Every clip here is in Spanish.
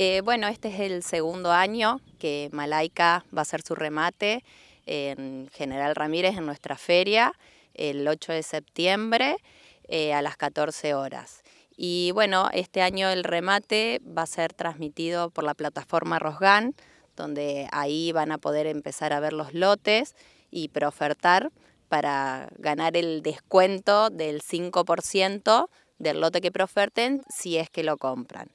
Eh, bueno, este es el segundo año que Malaika va a hacer su remate en General Ramírez en nuestra feria, el 8 de septiembre eh, a las 14 horas. Y bueno, este año el remate va a ser transmitido por la plataforma Rosgan, donde ahí van a poder empezar a ver los lotes y profertar para ganar el descuento del 5% del lote que proferten si es que lo compran.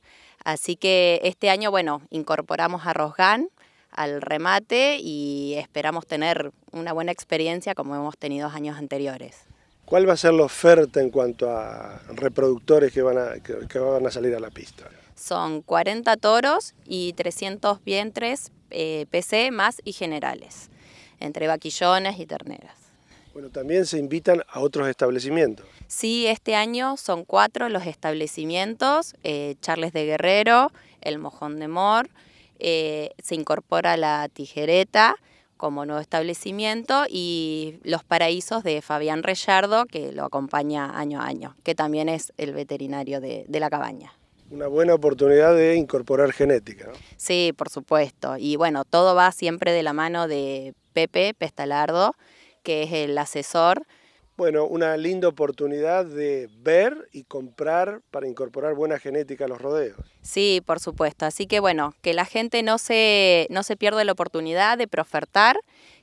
Así que este año, bueno, incorporamos a Rosgan al remate y esperamos tener una buena experiencia como hemos tenido años anteriores. ¿Cuál va a ser la oferta en cuanto a reproductores que van a, van a salir a la pista? Son 40 toros y 300 vientres eh, PC más y generales, entre vaquillones y terneras. Bueno, también se invitan a otros establecimientos. Sí, este año son cuatro los establecimientos, eh, Charles de Guerrero, El Mojón de Mor, eh, se incorpora la Tijereta como nuevo establecimiento y Los Paraísos de Fabián Reyardo, que lo acompaña año a año, que también es el veterinario de, de la cabaña. Una buena oportunidad de incorporar genética. ¿no? Sí, por supuesto. Y bueno, todo va siempre de la mano de Pepe Pestalardo, que es el asesor. Bueno, una linda oportunidad de ver y comprar para incorporar buena genética a los rodeos. Sí, por supuesto. Así que bueno, que la gente no se, no se pierda la oportunidad de profertar,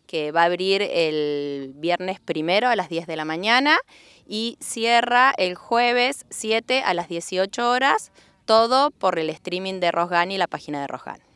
que va a abrir el viernes primero a las 10 de la mañana y cierra el jueves 7 a las 18 horas, todo por el streaming de Rosgan y la página de Rosgan.